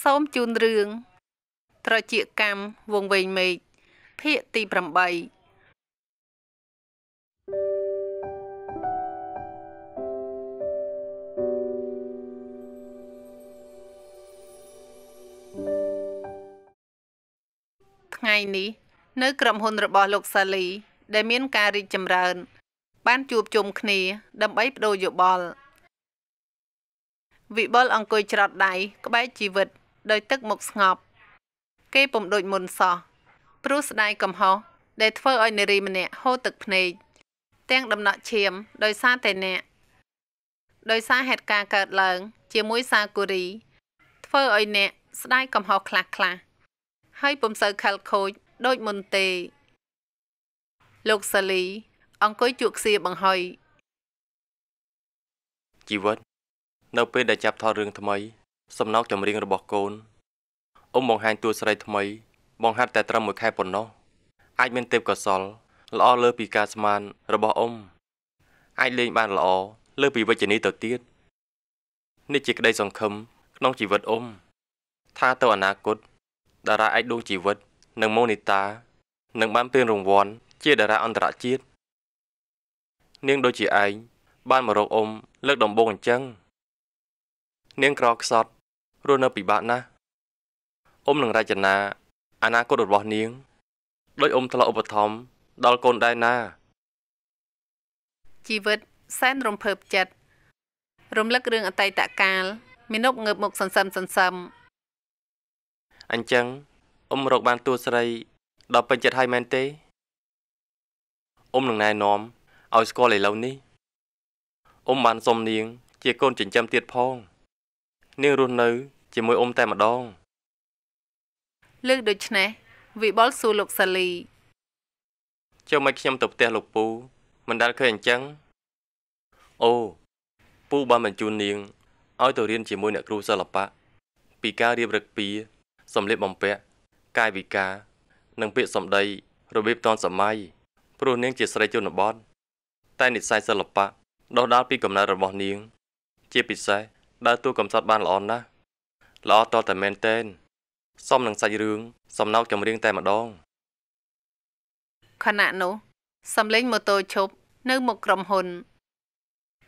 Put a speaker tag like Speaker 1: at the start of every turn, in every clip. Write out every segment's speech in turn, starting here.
Speaker 1: សូមជូនរឿង ត្រចៀកកម្មវងវែងមេឃភាគទី8ថ្ងៃនេះ នៅ ក្រុមហ៊ុន របស់ លោកសាលី ដែលមាន ការរីកចម្រើន បានជួបជុំគ្នា ដើម្បីបដូរយោបល់វិបុលអង្គុយច្រត់ដៃក្បែរជីវិតដោយទឹកមុខស្ងប់គេពុំដូចមុនសោះព្រោះស្ដាយកំហុសដែលធ្វើឲ្យ នារីម្នាក់ហូរទឹកភ្នែកទាំងដំណក់ឈាម ដោយសារតែអ្នកដោយសារហេតុការណ៍កើតឡើង ជាមួយសាគូរី ធ្វើឲ្យអ្នកស្ដាយកំហុសខ្លះខ្លះហើយពុំសូវខលខូចដូចមុនទេ លោកសាលីអង្គុយជក់ខ្សៀបង្ហុយ
Speaker 2: ជីវិតនៅពេលដែលចាប់ថតរឿងថ្មីសំណោកចម្រៀងរបស់កូនអ៊ំបង្ហាញតួស្រីថ្មី បង្ហាត់តែត្រឹមមួយខែប៉ុណ្ណោះអាចមានទេពកោសលល្អលើពីការស្មានរបស់អ៊ំអាចលេងបានល្អលើពីវិជ្ជនីទៅទៀតនេះជាក្តីសង្ឃឹមក្នុងជីវិតអ៊ំថាទៅអនាគត តារាអាចដួងជីវិតនិងម៉ូនីតានឹងបានពានរង្វាន់ជាតារាអន្តរជាតិនាងដូចជាឯងបានមករកអ៊ំលើកដំបូងអញ្ចឹងនាងក្រខ្សត់រស់នៅពិបាកណាស់អ៊ំនឹងរចនាអនាគតរបស់នាងដោយអ៊ំធ្លាប់ឧបត្ថម្ភដល់កូនដែរណា
Speaker 1: ជីវិតសែនរំភើបចិត្តរំលឹករឿងអតីតកាលមាណពងើបមុខសន្សឹមសន្សឹម
Speaker 2: អញ្ចឹងអ៊ំរកបានតួស្រីដល់ពេញចិត្តហើយមែនទេអ៊ំនឹងណែនាំឲ្យស្គាល់ឥឡូវនេះអ៊ំបានសុំនាង ជាកូនចិញ្ចឹមទៀតផងនាងរស់នៅ ជាមួយអ៊ំតែម្ដង
Speaker 1: លើកដូច្នេះវិបុលសួរលោកសាលី
Speaker 2: ចុះមិនខ្ញុំទៅផ្ទះលោកពូមិនដែលឃើញអញ្ចឹងអូពូបានបញ្ជូននាងឲ្យទៅរៀនជាមួយអ្នកគ្រូសិល្បៈពីការរៀបរឹកពីសម្លៀកបំពាក់កាយវិការ និងពាក្យសម្ដីរបៀបទាន់សម័យ ព្រោះនាងជាស្រីជនបទតែនិស្ស័យសិល្បៈដោះដាល់ពីកំណើតរបស់នាង ជាពិសេសដើរតួកំសត់បានល្អណាស់ល្អតតែមែនតែនសមនឹងសាច់រឿងសំណោកចម្រៀងតែម្ដង
Speaker 1: ខណៈនោះសំលេងម៉ូតូឈប់នៅមុខក្រុមហ៊ុន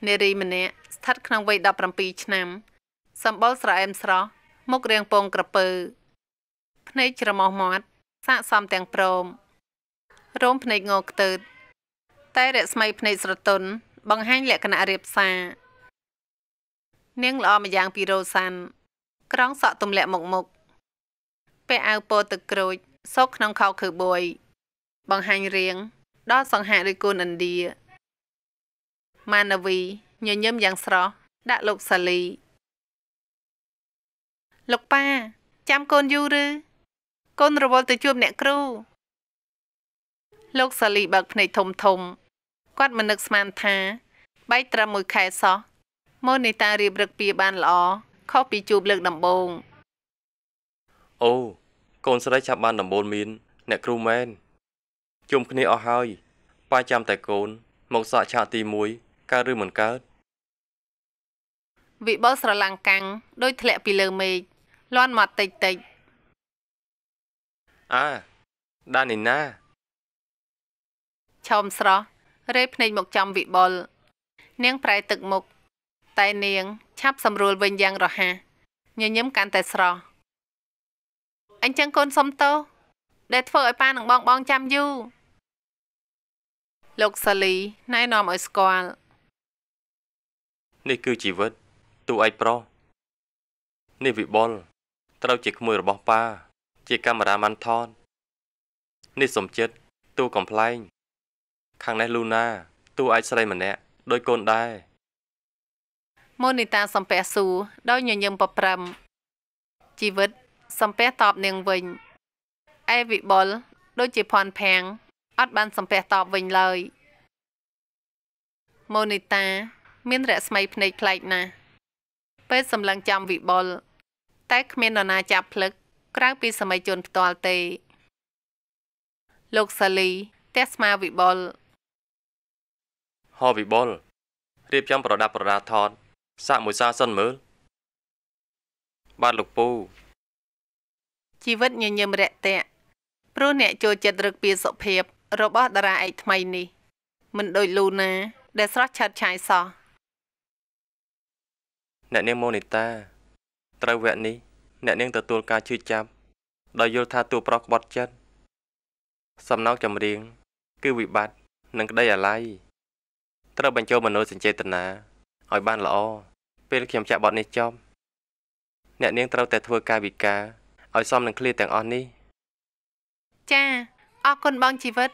Speaker 1: នារីម្នាក់ស្ថិតក្នុងវ័យ17ឆ្នាំសម្បុរស្រអែមស្រស់មុខរាងពងក្រពើភ្នែកច្រមុះមាត់សាកសមទាំងព្រមរោមភ្នែកងខ្ទើតតែរស្មីភ្នែកស្រទន់បង្ហាញលក្ខណៈរៀបសារនាងល្អម្យ៉ាងពីរោសានក្រងសក់ទម្លាក់មុខមុខពាក់អាវពោទឹកក្រូចសោកក្នុងខោខឺបួយ បង្ហាញរៀងដល់សង្ហាឬគូនឥណ្ឌាម៉ានវីញញឹមយ៉ាងស្រស់ដាក់លោកសាលី លោកប៉ាចាំកូនយូរឬកូនរវល់ទៅជួបអ្នកគ្រូលោកសាលីបើកភ្នែកធំធំគាត់មិននឹកស្មានថាបែកត្រឹមមួយខែសោះម៉ូនីតារៀបរឹកពីបានល្អខុសពីជួបលើកដំបូង
Speaker 2: អូ កូនស្រីចាប់បានដំបូលមាន អ្នកគ្រូមែនជុំគ្នាអស់ហើយប៉ាចាំតែកូនមកសាកឆាកទី1កើតឬមិនកើត
Speaker 1: វិបុលស្រឡាំងកាំងដូចធ្លាក់ពីលើមេឃលន់មកតិចតិច
Speaker 2: អើដានីណា
Speaker 1: ឈោមស្រស់រេភ្នែកមកចំវិបុលនាងប្រែទឹកមុខតែនាង ឆាប់សម្រួលវិញយ៉ាងរហ័សញញឹមកាន់តែស្រស់អញ្ចឹងកូនសុំទោសដែលធ្វើឲ្យប៉ានឹងបងបងចាំយូរលោកសាលីណែនាំឲ្យស្គាល់
Speaker 2: នេះគឺជីវិតទូឯកប្រុសនេះវិបុលត្រូវជាក្មួយរបស់ប៉ាជាកាមេរ៉ាម៉ាន់ថននេះសំចិត្តទូកំ pl ែងខាងនេះលូណាទូឯកស្រីម្នាក់ដោយកូនដែរ
Speaker 1: មូនីតាសំពះសួរដោយញញឹមប្រព្រឹមជីវិតសំពះតបនាងវិញអេវិបុលដូចជាផាន់ផាំងអត់បានសំពះតបវិញឡើយម៉ូនីតាមានរស្មីភ្នែកប្លែកណាស់ពេលសម្លឹងចាំវិបុលតែគ្មាននរណាចាប់ភ្លឹក ក្រៅពីសម័យជនផ្ទាល់ទេលោកសាលីទះស្មាវិបុល
Speaker 2: ហោវិបុលរៀបចំប្រដាប់ប្រដាថតសាក់មួយសារសិនមើលបាទលោកពូ
Speaker 1: ជីវិតញញឹមរាក់ទាក់ព្រោះអ្នកចូលចិត្តរឹកពីសុភាព របស់តារាឯកថ្មីនេះ មិនដូចលូណា ដែលស្រស់ឆើតឆាយសោះ
Speaker 2: អ្នកនាងម៉ូនីតា ត្រូវវគ្គនេះអ្នកនាងទទួលការជឿចាប់ដោយយល់ថាតួប្រុសក្បត់ចិត្តសំណោកចម្រៀង គឺវិបត្តិនិងក្តីអាល័យត្រូវបញ្ចូលមនោសញ្ចេតនាឲ្យបានល្អពេលខ្ញុំចាក់បត់នេះចប់អ្នកនាងត្រូវតែធ្វើកាយវិការឲ្យសមនឹងឃ្លាទាំងអស់នេះ
Speaker 1: ចាអរគុណបងជីវិត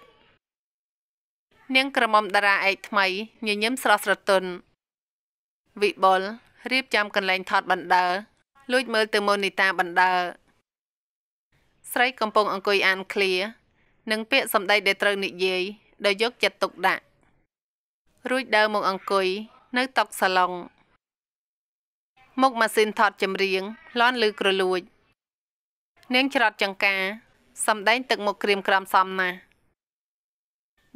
Speaker 1: នាងក្រមុំតារាឯកថ្មីញញឹមស្រស់ស្រទន់វិបុលរៀបចំកន្លែងថតបណ្ដើលួចមើលទៅមូនីតាបណ្ដើស្រីកំពុងអង្គុយអានឃ្លានិងពាក្យសម្ដីដែលត្រូវនិយាយដោយយកចិត្តទុកដាក់រួចដើរមកអង្គុយនៅតុសាឡុងមុខម៉ាស៊ីនថតចម្រៀងលន់ឬក្រលួចនាងច្រត់ចង្ការសំដែង ទឹកមុខក្រៀមក្រំសំណាស់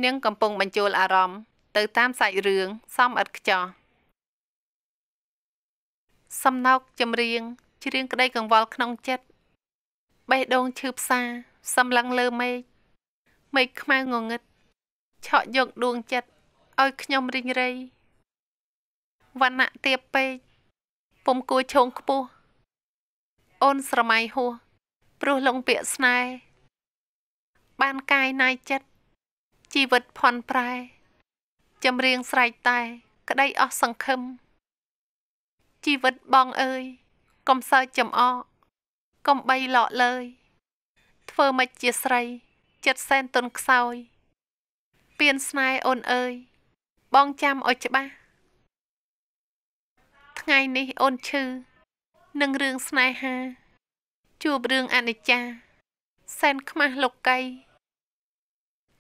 Speaker 1: នាងកំពុងបញ្ចូលអារម្មណ៍ទៅតាមសាច់រឿងសំឥតខ្ចោះសំណោកចម្រៀងច្រៀងក្តីកង្វល់ក្នុងចិត្តបេះដូងឈឺផ្សាសំឡឹងលើមេឃមេឃខ្មៅងងឹតឆក់យកដួងចិត្តឲ្យខ្ញុំរីងរៃវណ្ណៈទាបពេកពុំគួរឈោងខ្ពស់អូនស្រមៃហួសព្រោះលងពាកស្នេហ៍បានកាយណាយចិត្តជីវិតផន់ប្រែ ចម្រៀងស្រែកតែក្តីអស់សង្ឃឹមជីវិតបងអើយកំសើចចំអក កំបីលក់លើយធ្វើមិនជាស្រីចិត្តសែនទុនខ្សោយពៀនស្នេហ៍អូនអើយបងចាំអោយច្បាស់ថ្ងៃនេះអូនឈឺនឹងរឿងស្នេហា ជួបរឿងអនិច្ចា សែនខ្មាស់លោកី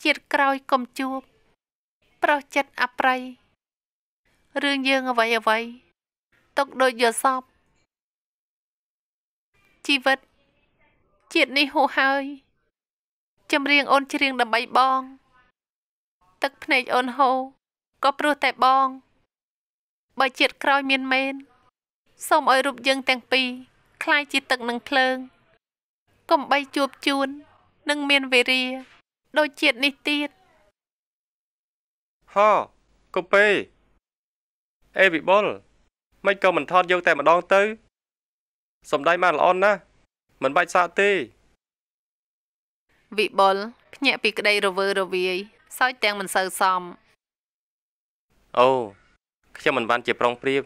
Speaker 1: ជាតិក្រោយកុំជួបប្រុសចិត្តអប្រ័យរឿងយើងអ្វីអ្វីຕົកដូចយល់សពជីវិតជាតិនេះហូរហើយ ចម្រៀងអូនច្រៀងដើម្បីបង ទឹកភ្នែកអូនហូរក៏ព្រោះតែបងបើជាតិក្រោយមានមែនសូមឲ្យរូបយើងទាំងពីរคล้ายជាទឹកនិងភ្លើងកុំបីជួបជួននឹងមានវេរាដូចជាតិនេះទៀត
Speaker 2: ហោកូពេអេវិបុលមិនក៏មិនថតយកតែម្ដងទៅសំដែងបានល្អណាស់មិនបាច់សាកទេ
Speaker 1: វិបុលភ្ញាក់ពីក្តីរវើរវាយសោយទាំងមិនសូវសម
Speaker 2: អូខ្ញុំមិនបានជាប្រុងព្រាប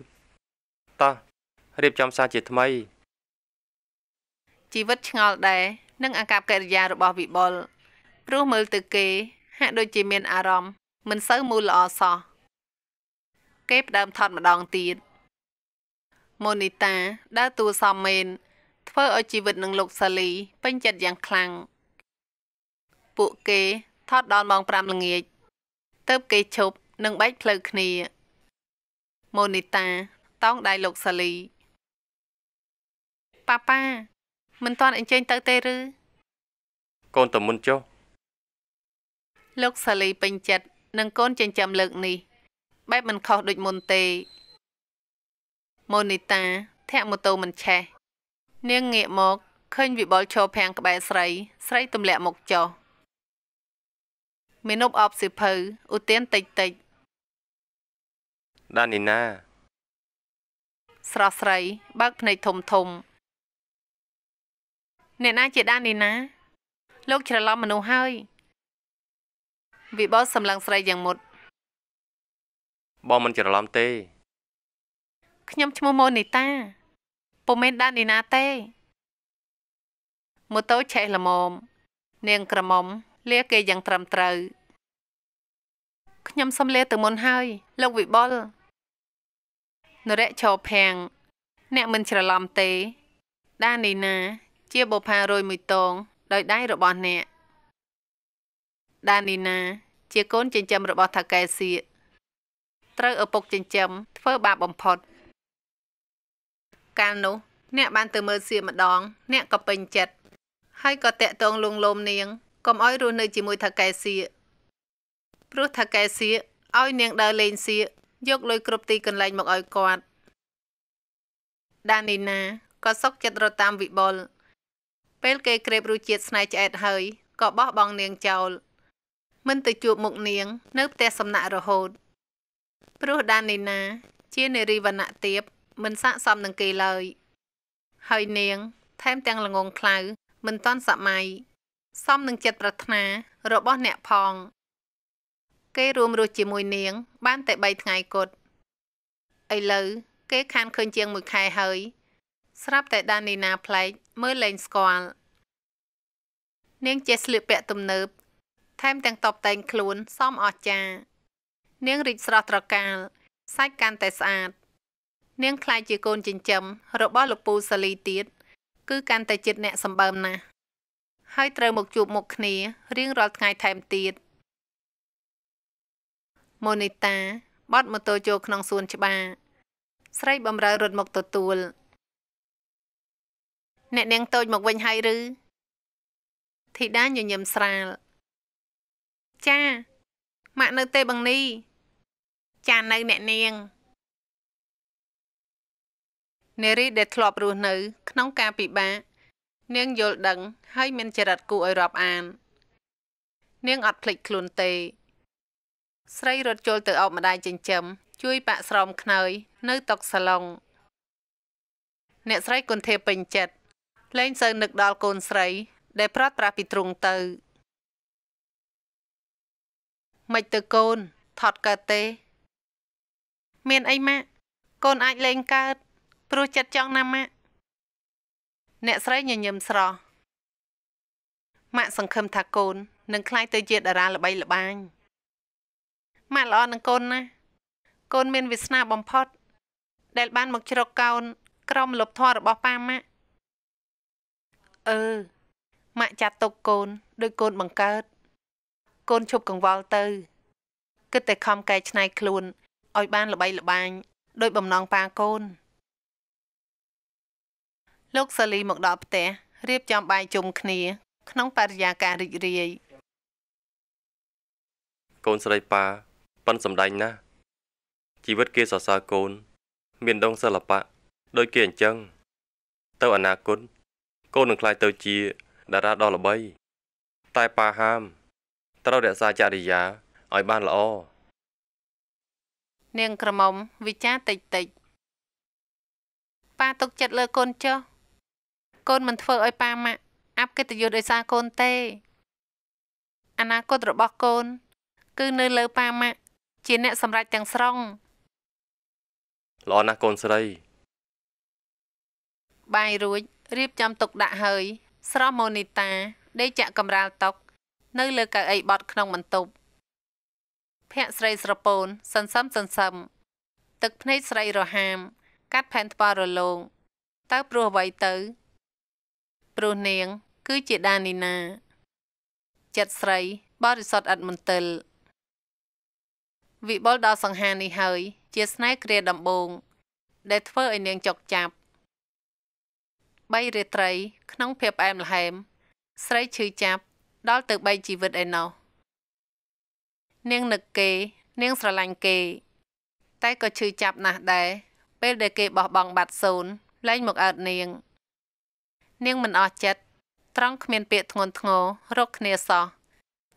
Speaker 2: តោះរៀបចំសារជាថ្មី
Speaker 1: ជីវិតឆ្ងល់ដែរនឹងអាកប្បកិរិយារបស់វិបុលព្រោះមើលទៅគេហាក់ដូចជាមានអារម្មណ៍មិនសូវមូលល្អសោះគេផ្ដើមថតម្ដងទៀតម៉ូនីតាដើរតួសមមែនធ្វើឲ្យជីវិតនឹងលោកសាលីពេញចិត្តយ៉ាងខ្លាំងពួកគេថតដល់ម៉ោង5ល្ងាចទើបគេឈប់និងបែកផ្លូវគ្នាម៉ូនីតាតោងដៃលោកសាលីប៉ាប៉ាមិនទាន់អញ្ជើញទៅទេឬ
Speaker 2: កូនតមុនចុះ
Speaker 1: លោកសាលីពេញចិត្តនឹងកូនចិញ្ចឹមលើកនេះ បែបមិនខុសដូចមុនទេម៉ូនីតាធាក់ម៉ូតូមិនឆេះ នាងងាកមកឃើញវិបុលឈរភាំងក្បែរស្រីស្រីទម្លាក់មុខចុះមានប់អបសិភៅឧទានតិចតិចដានីណាស្រស់ស្រីបើកភ្នែកធំធំអ្នកណាជាដានីណា លោកច្រឡំមនុស្សហើយវិបុលសម្លឹងស្រីយ៉ាងមុត
Speaker 2: បងមិនច្រឡំទេ
Speaker 1: ខ្ញុំឈ្មោះម៉ូនីតា ពុំមែនដានីណាទេម៉ូតូឆេះល្មមនាងក្រមុំលាគេយ៉ាងត្រឹមត្រូវខ្ញុំសុំលាទៅមុនហើយលោកវិបុលនរៈឈោភាំងអ្នកមិនច្រឡំទេ ដានីណា ជាបុផារយមួយតងដោយដៃរបស់អ្នក ដានីណាជាកូនចិញ្ចឹមរបស់ថកែសៀកត្រូវឪពុកចិញ្ចឹមធ្វើបាបបំផុត កាលនោះអ្នកបានទៅមើលសៀម្ដងអ្នកក៏ពេញចិត្តហើយក៏តាក់ទងលួងលោមនាងកុំឲ្យរស់នៅជាមួយថកែសៀកព្រោះថកែសៀកឲ្យនាងដើរលេងសៀកយកលុយគ្រប់ទីកន្លែងមកឲ្យគាត់ដានីណាក៏សុកចិត្តរត់តាមវិបុលពេល គេក្រេបរសជាតិស្នៃឆ្អែតហើយក៏បោះបង់នាងចោល មិនទៅជួបមុខនាង នៅផ្ទះសំណាក់រហូត ព្រោះដានីណា ជានារីវណ្ណៈទៀបមិនស័កសមនឹងគេឡើយ ហើយនាងថែមទាំងល្ងងខ្លៅមិនតន់សម័យសមនឹងចិត្តប្រាថ្នារបស់អ្នកផងគេរួមរស់ជាមួយនាងបានតែ3ថ្ងៃគត់ឥឡូវគេខានឃើញជាងមួយខែហើយ ស្រាប់តែដានីណាផ្លែកមើលលែងស្គាល់នាងចេះស្លៀកពាក់ទំនើប ថែមទាំងតបតែងខ្លួនសមអស្ចារ្យនាងរីកស្រស់ត្រកាលសាច់កាន់តែស្អាត នាងខ្លាចជាកូនចិញ្ចឹមរបស់លោកពូសាលីទៀត គឺកាន់តែចិត្តអ្នកសម្បើមណាស់ហើយត្រូវមកជួបមុខគ្នារៀងរាល់ថ្ងៃថែមទៀត។ម៉ូនីតាបត់ម៉ូតូចូលក្នុងសួនច្បារស្រីបំរើរត់មកទទួលអ្នកនាងតូចមកវិញហើយឬ ធីតាញញឹមស្រាល ចាម៉ាក់នៅទេបងនី ចានៅអ្នកនាងនារីដែលធ្លាប់រស់នៅ ក្នុងការពិបាកនាងយល់ដឹង ហើយ មានចរិតគួរឲ្យរាប់អាន នាង អត់ភ្លេចខ្លួនទេស្រីរត់ចូលទៅអបម្ដាយចិញ្ចឹមជួយប៉ាក់ស្រោមខ្នើយនៅតុសាឡុង អ្នកស្រីគុនធាពេញចិត្តលែងសូវនឹកដល់កូនស្រី ដែលប្រត់ប្រាស់ពីទ្រុងទៅមិនទៅកូនថត់កើតទេ មានអីម៉ាក់កូនអាចលេងកើត ព្រោះចិត្តចង់ណាស់ម៉ាក់អ្នកស្រីញញឹមស្រស់ម៉ាក់សង្ឃឹមថាកូននឹងក្លាយទៅជាតារាល្បីល្បាញម៉ាក់ល្អនឹងកូនណា កូនមានវាសនាបំផុត ដែល បានមកជ្រកកោនក្រមលប់ធររបស់ប៉ាម៉ាក់អឺម៉ាក់ចាត់ទុកកូនដោយកូនបង្កើត កូនឈប់កង្វល់ទៅគិតតែខំកែច្នៃខ្លួនឲ្យ បាន ល្បីល្បាញដោយបំណងប៉ាកូន លោកសាលីមកដល់ផ្ទះរៀបចំបាយជុំគ្នា ក្នុងបរិយាកាសរីករាយ
Speaker 2: កូនស្រីប៉ាប៉ិនសម្ដែងណាស់ជីវិតគេសរសើរកូន មានដងសិល្បៈដូចគេអញ្ចឹង ទៅអនាគតកូននឹងក្លាយទៅជាតារាដ៏ល្បី តែប៉ាហាម ត្រូវរក្សាចរិយាឲ្យបានល្អ
Speaker 1: នាងក្រមុំវិចារតិចតិចប៉ាទុកចិត្តលើកូនចុះកូនមិនធ្វើឲ្យប៉ាម៉ាក់អាប់កិត្តិយសដោយសារកូនទេអនាគតរបស់កូន គឺនៅលើប៉ាម៉ាក់ជាអ្នកសម្រេចទាំងស្រុង
Speaker 2: ល្អណាស់កូនស្រី
Speaker 1: បាយរួចរៀបចំទុកដាក់ហើយ ស្រស់ម៉ូនីតាដេកចាក់កំរាលតុកនៅលើកៅអីបត់ក្នុងបន្ទប់ភ័ក្រស្រីស្រពូនសន្សឹមសន្សឹមទឹកភ្នែកស្រីរហាម កាត់ផែនថ្មរលោងតើព្រោះអ្វីទៅ ព្រោះនាង គឺជាដានីណាចិត្តស្រីបរិសុទ្ធឥតមន្ទិលវិបុលដ៏សង្ហានេះហើយជាស្នេហ៍គ្រាដំបូង ដែលធ្វើឲ្យនាងចុកចាប់3រាត្រីក្នុងភាពផ្អែមល្ហែមស្រីឈឺចាប់ ដល់ទៅ3ជីវិតឯណោះនាងនឹកគេនាងស្រឡាញ់គេ តែក៏ឈឺចាប់ណាស់ដែរពេលដែលគេបោះបង់បាត់សូន្យលែងមកអើតនាង នាងមិនអស់ចិត្តត្រង់គ្មានពាក្យធ្ងន់ធ្ងររកគ្នាសោះ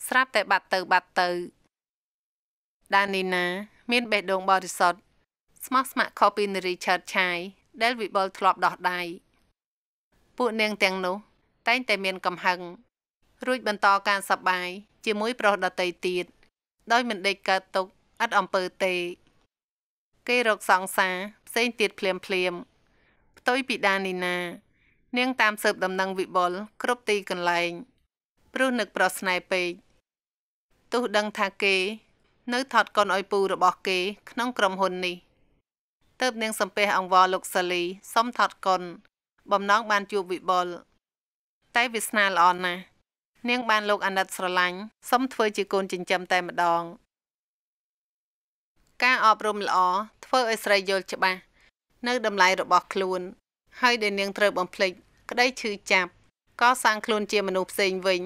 Speaker 1: ស្រាប់ តែបាត់ទៅបាត់ទៅដានីណាមានបេះដូងបរិសុទ្ធស្មោះស្ម័គ្រខុសពីនារីឆើតឆាយដែលវិបុលធ្លាប់ដោះដៃពួកនាងទាំងនោះ តែងតែមានកំហឹងរួចបន្តការសប្បាយជាមួយប្រុសដតីទៀត ដោយមិនដេកកើតទុកឥតអំពើទេគេរកសង្សារផ្សេងទៀតភ្លាមភ្លាម ផ្ទុយពីដានីណា នាងតាមស៊ើបដំណឹងវិបុលគ្រប់ទីកន្លែង ព្រោះនឹកប្រស្នេហ៍ពេកទោះដឹងថាគេនៅថតកូនឲ្យពូរបស់គេក្នុងក្រុមហ៊ុននេះទៅនាងសំពះអង្វរលោកសាលីសុំថតកុន បំណងបានជួបវិបុលតែវាសនាល្អណាស់នាងបានលោកអាណិតស្រឡាញ់សុំធ្វើជាកូនចិញ្ចឹមតែម្ដងការអប់រំល្អធ្វើឲ្យស្រីយល់ច្បាស់នៅតម្លៃរបស់ខ្លួន ហើយដែលនាងត្រូវ បំភ្លេចក្តីឈឺចាប់ក៏សាងខ្លួនជាមនុស្សផ្សេងវិញ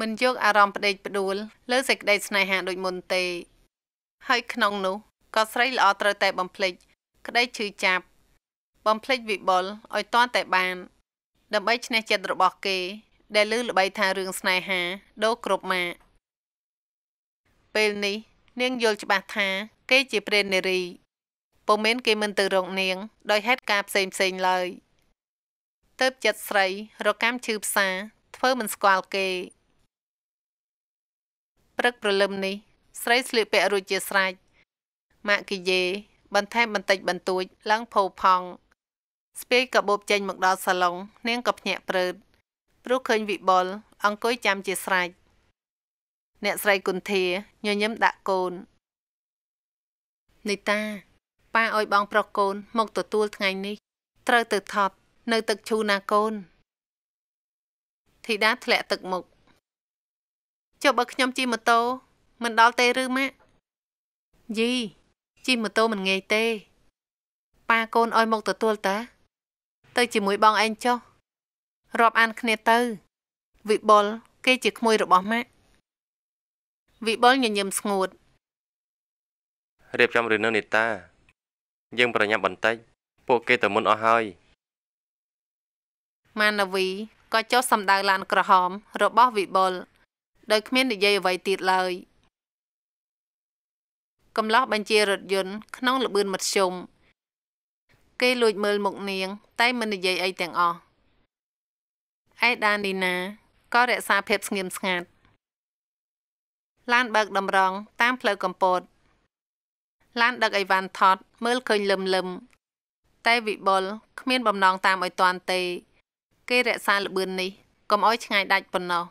Speaker 1: មិនយកអារម្មណ៍ប្តេកផ្ដួលលើសេចក្តីស្នេហាដូចមុនទេហើយក្នុងនោះក៏ស្រីល្អត្រូវតែបំភ្លេចក្តីឈឺចាប់បំភ្លេចវិបុលឲ្យតាន់តែបាន ដើម្បីឈ្នះចិត្តរបស់គេ ដែលលឺល្បីថារឿងស្នេហាដូរគ្រប់ម៉ាកពេលនេះ នាងយល់ច្បាស់ថា គេជាព្រេននារីពុំមែនគេមិនទៅរកនាង ដោយហេតុការផ្សេងផ្សេងឡើយទៅចិត្តស្រីរកម្មឈឺផ្សាធ្វើមិនស្គាល់គេព្រឹកព្រលឹមនេះស្រីស្លៀកពាក់រួចជាស្រេចម៉ាក់គីយេបន្ថែមបន្តិចបន្តួចឡើងផោផង់ស្ពាយក៏បូបចេញមកដល់សាឡុង នាងក៏ភ្ញាក់ព្រើតព្រោះឃើញវិបុលអង្គុយចាំជាស្រេចអ្នកស្រីគុន្ធាញញឹមដាក់កូននីតាប៉ាឲ្យបងប្រុសកូនមកទទួលថ្ងៃនេះ ត្រូវទៅថត់នៅទឹកឈូណាកូន ធីតាធ្លាក់ទឹកមុខចុះបើខ្ញុំជិះម៉ូតូមិនដល់ទេឬម៉ាក់យីជិះម៉ូតូមិនងាយទេប៉ាកូនឲ្យមកទទួលតាទៅ ជាមួយបងឯងចុះរាប់អានគ្នាទៅវិបុលគេជាក្មួយរបស់ម៉ាក់វិបុលញញឹមស្ងួត
Speaker 2: រៀបចំរឿងនៅនេតា យើង ប្រញាប់បន្តិចពួកគេទៅមុនអស់ហើយ
Speaker 1: ម៉ានវីក៏ចុះសម្ដៅឡាន ក្រហមរបស់វិបុលដោយគ្មាននិយាយអ្វីទៀតឡើយកំឡោះបញ្ជារថយន្តក្នុងល្បឿនមធ្យមគេលួចមើលមុខនាងតែមិននិយាយអីទាំងអស់ឯដានីណាក៏រក្សាភាពស្ងៀមស្ងាត់ឡានបើកតម្រង់តាមផ្លូវកំពតឡានដឹកអីវ៉ាន់ថត់មើលឃើញលឹមលឹមតែវិបុលគ្មានបំណងតាមឲ្យតាន់ទេគេរក្សាល្បឿននេះកុំឲ្យឆ្ងាយដាច់ប៉ុណ្ណោះ